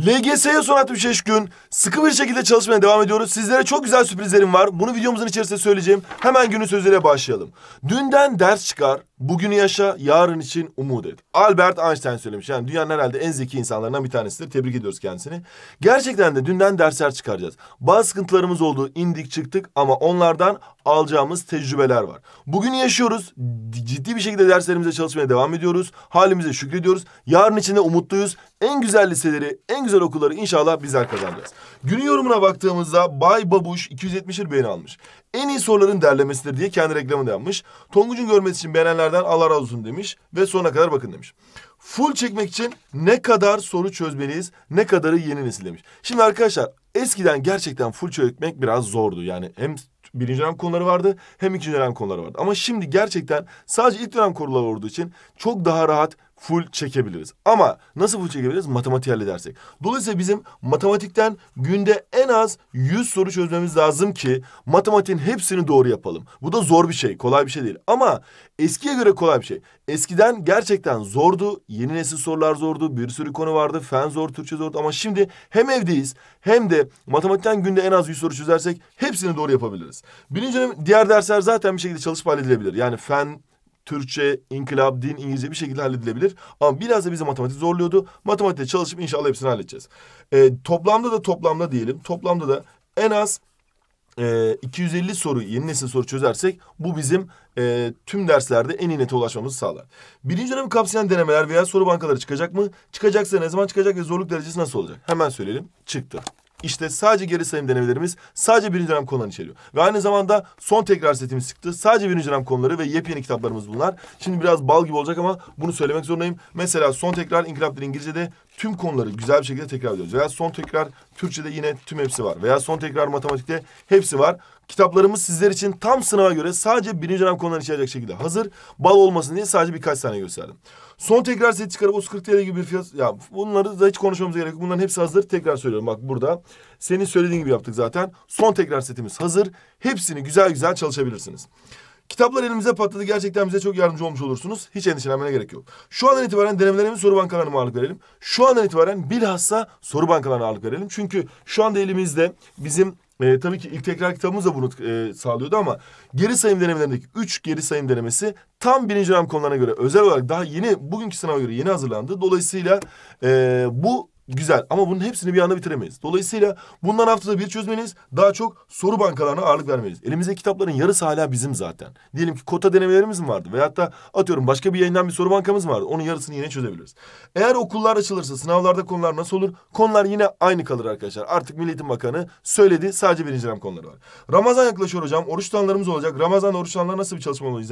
LGS'ye son 65 gün sıkı bir şekilde çalışmaya devam ediyoruz. Sizlere çok güzel sürprizlerim var. Bunu videomuzun içerisinde söyleyeceğim. Hemen günün sözleriyle başlayalım. Dünden ders çıkar, Bugünü yaşa, yarın için umut et. Albert Einstein söylemiş. Yani dünyanın herhalde en zeki insanlarından bir tanesidir. Tebrik ediyoruz kendisini. Gerçekten de dünden dersler çıkaracağız. Bazı sıkıntılarımız oldu, indik çıktık ama onlardan alacağımız tecrübeler var. Bugünü yaşıyoruz. Ciddi bir şekilde derslerimize çalışmaya devam ediyoruz. Halimize şükrediyoruz. Yarın için de umutluyuz. En güzel liseleri, en güzel okulları inşallah bizler kazanacağız. Günün yorumuna baktığımızda Bay Babuş 271 beğeni almış. En iyi soruların derlemesidir diye kendi reklamını yapmış. Tonguç'un görmesi için beğenenler sizlerden Allah razı olsun demiş ve sonuna kadar bakın demiş. Full çekmek için ne kadar soru çözmeliyiz, ne kadarı yeni nesil demiş. Şimdi arkadaşlar eskiden gerçekten full çekmek biraz zordu. Yani hem birinci dönem konuları vardı hem ikinci dönem konuları vardı. Ama şimdi gerçekten sadece ilk dönem konuları olduğu için çok daha rahat full çekebiliriz. Ama nasıl full çekebiliriz? Matematiği halledersek. Dolayısıyla bizim matematikten günde en az 100 soru çözmemiz lazım ki matematiğin hepsini doğru yapalım. Bu da zor bir şey, kolay bir şey değil. Ama eskiye göre kolay bir şey. Eskiden gerçekten zordu. Yeni nesil sorular zordu. Bir sürü konu vardı. Fen zor, Türkçe zordu. Ama şimdi hem evdeyiz hem de matematikten günde en az 100 soru çözersek hepsini doğru yapabiliriz. Birinci diğer dersler zaten bir şekilde çalışıp halledilebilir. Yani fen, Türkçe, inkılap, din, İngilizce bir şekilde halledilebilir. Ama biraz da bizi matematik zorluyordu. Matematikte çalışıp inşallah hepsini halledeceğiz. E, toplamda da toplamda diyelim. Toplamda da en az e, 250 soru, yeni nesil soru çözersek bu bizim e, tüm derslerde en iyi nete ulaşmamızı sağlar. Birinci dönemi kapsayan denemeler veya soru bankaları çıkacak mı? Çıkacaksa ne zaman çıkacak ve zorluk derecesi nasıl olacak? Hemen söyleyelim. Çıktı. İşte sadece geri sayım denemelerimiz sadece birinci dönem konuları içeriyor. Ve aynı zamanda son tekrar setimiz çıktı. Sadece birinci dönem konuları ve yepyeni kitaplarımız bunlar. Şimdi biraz bal gibi olacak ama bunu söylemek zorundayım. Mesela son tekrar İnkılap Dili İngilizce'de tüm konuları güzel bir şekilde tekrar ediyoruz. Veya son tekrar Türkçe'de yine tüm hepsi var. Veya son tekrar matematikte hepsi var. Kitaplarımız sizler için tam sınava göre sadece birinci dönem konularını içerecek şekilde hazır. Bal olmasın diye sadece birkaç tane gösterdim. Son tekrar set çıkarıp 30-40 TL gibi bir fiyat... Ya bunları da hiç konuşmamız gerek yok. Bunların hepsi hazır. Tekrar söylüyorum bak burada. Senin söylediğin gibi yaptık zaten. Son tekrar setimiz hazır. Hepsini güzel güzel çalışabilirsiniz. Kitaplar elimize patladı. Gerçekten bize çok yardımcı olmuş olursunuz. Hiç endişelenmene gerek yok. Şu andan itibaren denemelerimiz soru bankalarına ağırlık verelim. Şu andan itibaren bilhassa soru bankalarına ağırlık verelim. Çünkü şu anda elimizde bizim e, tabii ki ilk tekrar kitabımız da bunu e, sağlıyordu ama geri sayım denemelerindeki üç geri sayım denemesi tam birinci dönem konularına göre özel olarak daha yeni bugünkü sınava göre yeni hazırlandı. Dolayısıyla e, bu güzel ama bunun hepsini bir anda bitiremeyiz. Dolayısıyla bundan haftada bir çözmeniz daha çok soru bankalarına ağırlık vermeliyiz. Elimizde kitapların yarısı hala bizim zaten. Diyelim ki kota denemelerimiz mi vardı? Veyahut da atıyorum başka bir yayından bir soru bankamız vardı. Onun yarısını yine çözebiliriz. Eğer okullar açılırsa sınavlarda konular nasıl olur? Konular yine aynı kalır arkadaşlar. Artık Milli Eğitim Bakanı söyledi. Sadece birinci dönem konuları var. Ramazan yaklaşıyor hocam. Oruç tutanlarımız olacak. Ramazan oruç tutanlar nasıl bir çalışma olmalı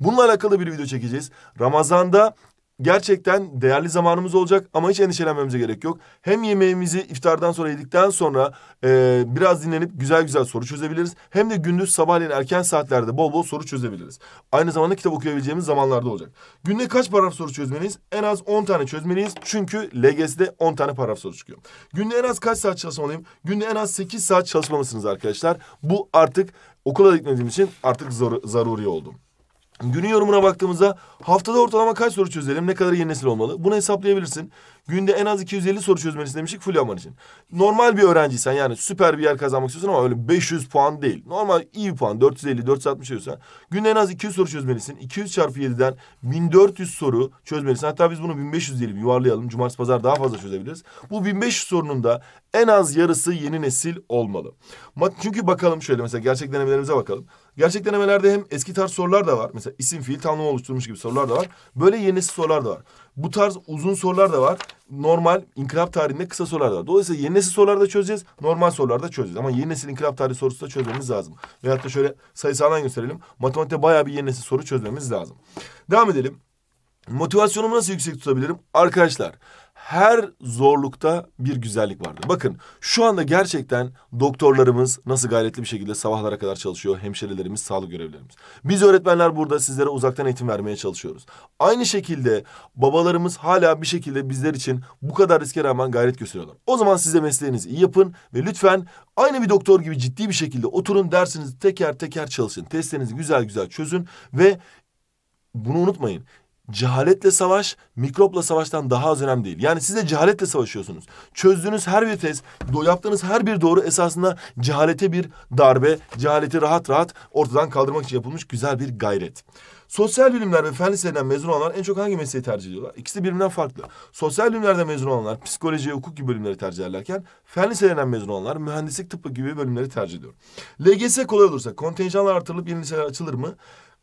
Bununla alakalı bir video çekeceğiz. Ramazan'da gerçekten değerli zamanımız olacak ama hiç endişelenmemize gerek yok. Hem yemeğimizi iftardan sonra yedikten sonra e, biraz dinlenip güzel güzel soru çözebiliriz. Hem de gündüz sabahleyin erken saatlerde bol bol soru çözebiliriz. Aynı zamanda kitap okuyabileceğimiz zamanlarda olacak. Günde kaç paragraf soru çözmeliyiz? En az 10 tane çözmeliyiz. Çünkü LGS'de 10 tane paragraf soru çıkıyor. Günde en az kaç saat çalışmalıyım? Günde en az 8 saat çalışmalısınız arkadaşlar. Bu artık okula gitmediğim için artık zar zaruri oldu. Günün yorumuna baktığımızda haftada ortalama kaç soru çözelim, ne kadar yeni nesil olmalı? Bunu hesaplayabilirsin. Günde en az 250 soru çözmelisin demiştik full yapman için. Normal bir öğrenciysen yani süper bir yer kazanmak istiyorsan ama öyle 500 puan değil. Normal iyi bir puan 450 460 diyorsan günde en az 200 soru çözmelisin. 200 çarpı 7'den 1400 soru çözmelisin. Hatta biz bunu 1500 diyelim yuvarlayalım. Cumartesi pazar daha fazla çözebiliriz. Bu 1500 sorunun da en az yarısı yeni nesil olmalı. Çünkü bakalım şöyle mesela gerçek denemelerimize bakalım. Gerçek denemelerde hem eski tarz sorular da var. Mesela isim fiil tanımı oluşturmuş gibi sorular da var. Böyle yeni nesil sorular da var. Bu tarz uzun sorular da var. Normal inkılap tarihinde kısa sorular da var. Dolayısıyla yeni nesil sorular da çözeceğiz. Normal sorular da çözeceğiz. Ama yeni nesil inkılap tarihi sorusu da çözmemiz lazım. Veyahut da şöyle sayısaldan gösterelim. Matematikte bayağı bir yeni nesil soru çözmemiz lazım. Devam edelim. Motivasyonumu nasıl yüksek tutabilirim? Arkadaşlar her zorlukta bir güzellik vardır. Bakın şu anda gerçekten doktorlarımız nasıl gayretli bir şekilde sabahlara kadar çalışıyor. Hemşirelerimiz, sağlık görevlilerimiz. Biz öğretmenler burada sizlere uzaktan eğitim vermeye çalışıyoruz. Aynı şekilde babalarımız hala bir şekilde bizler için bu kadar riske rağmen gayret gösteriyorlar. O zaman siz de mesleğinizi iyi yapın ve lütfen aynı bir doktor gibi ciddi bir şekilde oturun dersinizi teker teker çalışın. Testlerinizi güzel güzel çözün ve bunu unutmayın cehaletle savaş mikropla savaştan daha az önemli değil. Yani siz de cehaletle savaşıyorsunuz. Çözdüğünüz her bir tez, yaptığınız her bir doğru esasında cehalete bir darbe, cehaleti rahat rahat ortadan kaldırmak için yapılmış güzel bir gayret. Sosyal bilimler ve fen liselerinden mezun olanlar en çok hangi mesleği tercih ediyorlar? İkisi birbirinden farklı. Sosyal bilimlerde mezun olanlar psikoloji, hukuk gibi bölümleri tercih ederlerken fen liselerinden mezun olanlar mühendislik, tıp gibi bölümleri tercih ediyor. LGS kolay olursa kontenjanlar artırılıp yeni liseler açılır mı?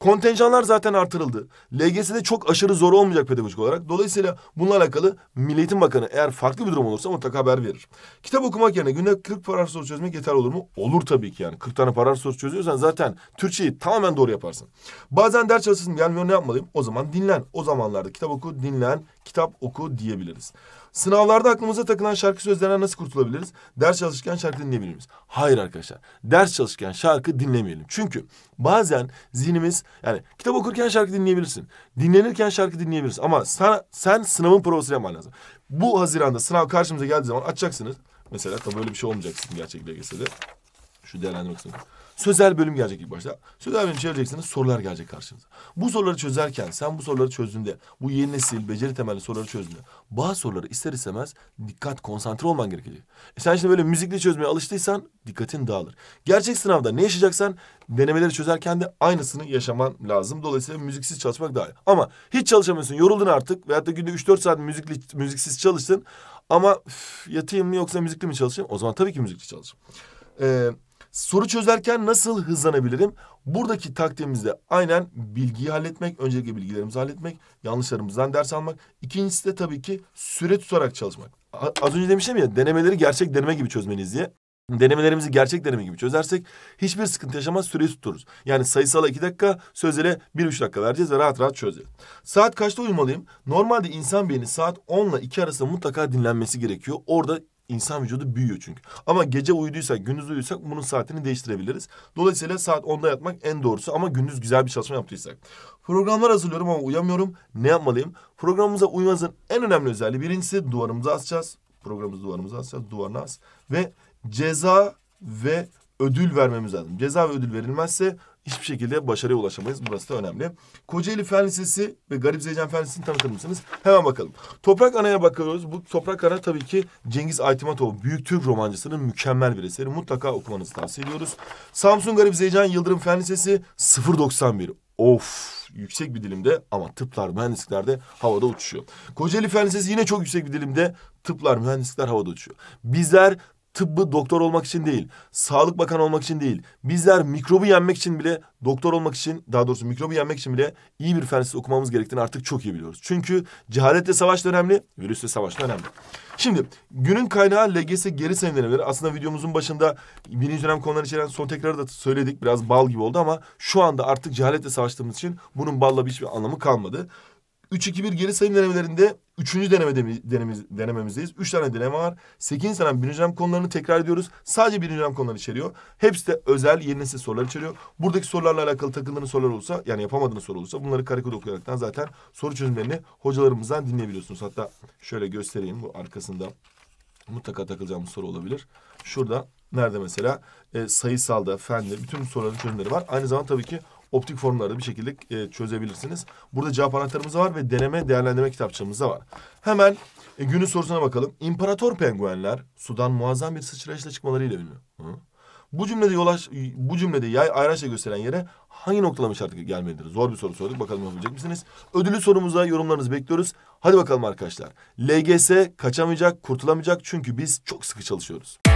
Kontenjanlar zaten artırıldı. LGS'de çok aşırı zor olmayacak pedagojik olarak. Dolayısıyla bununla alakalı Milli Eğitim Bakanı eğer farklı bir durum olursa mutlaka haber verir. Kitap okumak yerine günde 40 paragraf soru çözmek yeter olur mu? Olur tabii ki yani. 40 tane paragraf soru çözüyorsan zaten Türkçeyi tamamen doğru yaparsın. Bazen ders çalışasım gelmiyor ne yapmalıyım? O zaman dinlen. O zamanlarda kitap oku, dinlen, kitap oku diyebiliriz. Sınavlarda aklımıza takılan şarkı sözlerine nasıl kurtulabiliriz? Ders çalışırken şarkı dinleyebilir miyiz? Hayır arkadaşlar. Ders çalışırken şarkı dinlemeyelim. Çünkü bazen zihnimiz yani kitap okurken şarkı dinleyebilirsin. Dinlenirken şarkı dinleyebilirsin. Ama sen sen sınavın provasını yapman lazım. Bu Haziran'da sınav karşımıza geldiği zaman açacaksınız. Mesela tabii böyle bir şey olmayacak sizin gerçek LGS'de. Şu değerlendirmek istiyorum. Sözel bölüm gelecek ilk başta. Sözel bölüm çevireceksiniz sorular gelecek karşınıza. Bu soruları çözerken sen bu soruları çözdüğünde bu yeni nesil beceri temelli soruları çözdüğünde bazı soruları ister istemez dikkat konsantre olman gerekecek. E sen şimdi böyle müzikli çözmeye alıştıysan dikkatin dağılır. Gerçek sınavda ne yaşayacaksan denemeleri çözerken de aynısını yaşaman lazım. Dolayısıyla müziksiz çalışmak daha iyi. Ama hiç çalışamıyorsun yoruldun artık veyahut da günde 3-4 saat müzikli, müziksiz çalıştın ama üf, yatayım mı yoksa müzikli mi çalışayım? O zaman tabii ki müzikli çalışayım. Ee, Soru çözerken nasıl hızlanabilirim? Buradaki taktiğimizde aynen bilgiyi halletmek, öncelikle bilgilerimizi halletmek, yanlışlarımızdan ders almak. İkincisi de tabii ki süre tutarak çalışmak. Az önce demiştim ya denemeleri gerçek deneme gibi çözmeliyiz diye. Denemelerimizi gerçek deneme gibi çözersek hiçbir sıkıntı yaşamaz süreyi tuturuz. Yani sayısala iki dakika, sözele bir üç dakika vereceğiz ve rahat rahat çözeceğiz. Saat kaçta uyumalıyım? Normalde insan beyni saat 10 ile 2 arasında mutlaka dinlenmesi gerekiyor. Orada İnsan vücudu büyüyor çünkü. Ama gece uyuduysak, gündüz uyuduysak bunun saatini değiştirebiliriz. Dolayısıyla saat 10'da yatmak en doğrusu ama gündüz güzel bir çalışma yaptıysak. Programlar hazırlıyorum ama uyamıyorum. Ne yapmalıyım? Programımıza uymanızın en önemli özelliği birincisi duvarımızı asacağız. Programımızı duvarımıza asacağız. Duvarını as. Ve ceza ve ödül vermemiz lazım. Ceza ve ödül verilmezse hiçbir şekilde başarıya ulaşamayız. Burası da önemli. Kocaeli Fen Lisesi ve Garip Zeycan Fen Lisesi'ni tanıtır mısınız? Hemen bakalım. Toprak Ana'ya bakıyoruz. Bu Toprak Ana tabii ki Cengiz Aytimatov büyük Türk romancısının mükemmel bir eseri. Mutlaka okumanızı tavsiye ediyoruz. Samsun Garip Zeycan Yıldırım Fen Lisesi 091. Of yüksek bir dilimde ama tıplar de havada uçuşuyor. Kocaeli Fen Lisesi yine çok yüksek bir dilimde tıplar mühendislikler havada uçuyor. Bizler tıbbı doktor olmak için değil, sağlık bakanı olmak için değil. Bizler mikrobu yenmek için bile doktor olmak için, daha doğrusu mikrobu yenmek için bile iyi bir fensiz okumamız gerektiğini artık çok iyi biliyoruz. Çünkü cehaletle savaş da önemli, virüsle savaş da önemli. Şimdi günün kaynağı LGS geri sayım Aslında videomuzun başında birinci dönem konuları içeren son tekrarı da söyledik. Biraz bal gibi oldu ama şu anda artık cehaletle savaştığımız için bunun balla bir hiçbir anlamı kalmadı. 3-2-1 geri sayım denemelerinde üçüncü deneme denemiz, denememizdeyiz. Üç tane deneme var. Sekiz tane birinci dönem konularını tekrar ediyoruz. Sadece birinci dönem konuları içeriyor. Hepsi de özel yeni nesil sorular içeriyor. Buradaki sorularla alakalı takıldığınız sorular olursa, yani yapamadığınız soru olursa, bunları karekod okuyaraktan zaten soru çözümlerini hocalarımızdan dinleyebiliyorsunuz. Hatta şöyle göstereyim bu arkasında mutlaka takılacağımız soru olabilir. Şurada nerede mesela e, sayısalda, fende bütün soruların çözümleri var. Aynı zamanda tabii ki optik formları bir şekilde e, çözebilirsiniz. Burada cevap anahtarımız var ve deneme değerlendirme kitapçığımız da var. Hemen e, günün sorusuna bakalım. İmparator penguenler sudan muazzam bir sıçrayışla çıkmalarıyla ünlü. Hı? Bu cümlede yolaş, bu cümlede yay ayraçla gösteren yere hangi noktalamış artık gelmelidir? Zor bir soru sorduk. Bakalım yapabilecek misiniz? Ödülü sorumuza yorumlarınızı bekliyoruz. Hadi bakalım arkadaşlar. LGS kaçamayacak, kurtulamayacak çünkü biz çok sıkı çalışıyoruz.